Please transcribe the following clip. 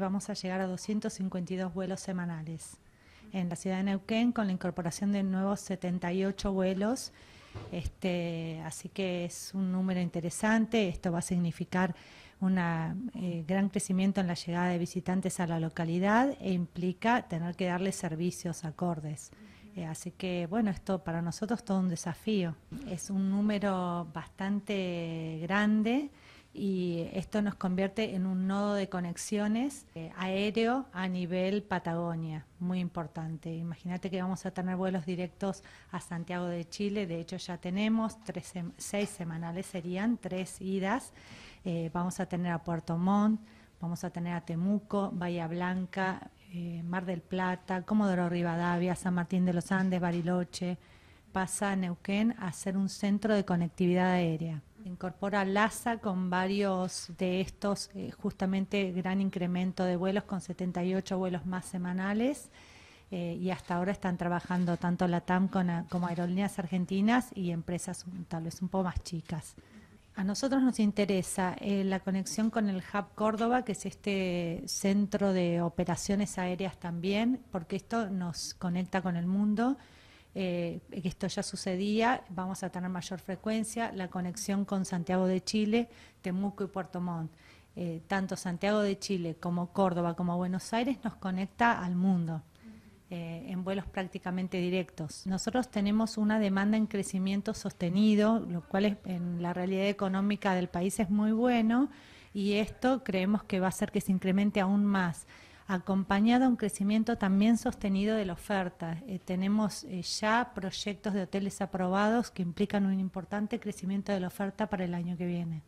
Vamos a llegar a 252 vuelos semanales en la ciudad de Neuquén con la incorporación de nuevos 78 vuelos. Este, así que es un número interesante. Esto va a significar un eh, gran crecimiento en la llegada de visitantes a la localidad e implica tener que darle servicios acordes. Eh, así que, bueno, esto para nosotros todo un desafío. Es un número bastante grande y esto nos convierte en un nodo de conexiones eh, aéreo a nivel Patagonia, muy importante. Imagínate que vamos a tener vuelos directos a Santiago de Chile, de hecho ya tenemos, seis semanales serían, tres idas. Eh, vamos a tener a Puerto Montt, vamos a tener a Temuco, Bahía Blanca, eh, Mar del Plata, Comodoro Rivadavia, San Martín de los Andes, Bariloche, pasa a Neuquén a ser un centro de conectividad aérea incorpora LASA con varios de estos, eh, justamente gran incremento de vuelos, con 78 vuelos más semanales. Eh, y hasta ahora están trabajando tanto la TAM como aerolíneas argentinas y empresas tal vez un poco más chicas. A nosotros nos interesa eh, la conexión con el Hub Córdoba, que es este centro de operaciones aéreas también, porque esto nos conecta con el mundo eh, esto ya sucedía, vamos a tener mayor frecuencia, la conexión con Santiago de Chile, Temuco y Puerto Montt. Eh, tanto Santiago de Chile como Córdoba como Buenos Aires nos conecta al mundo eh, en vuelos prácticamente directos. Nosotros tenemos una demanda en crecimiento sostenido, lo cual es, en la realidad económica del país es muy bueno y esto creemos que va a hacer que se incremente aún más acompañado a un crecimiento también sostenido de la oferta. Eh, tenemos eh, ya proyectos de hoteles aprobados que implican un importante crecimiento de la oferta para el año que viene.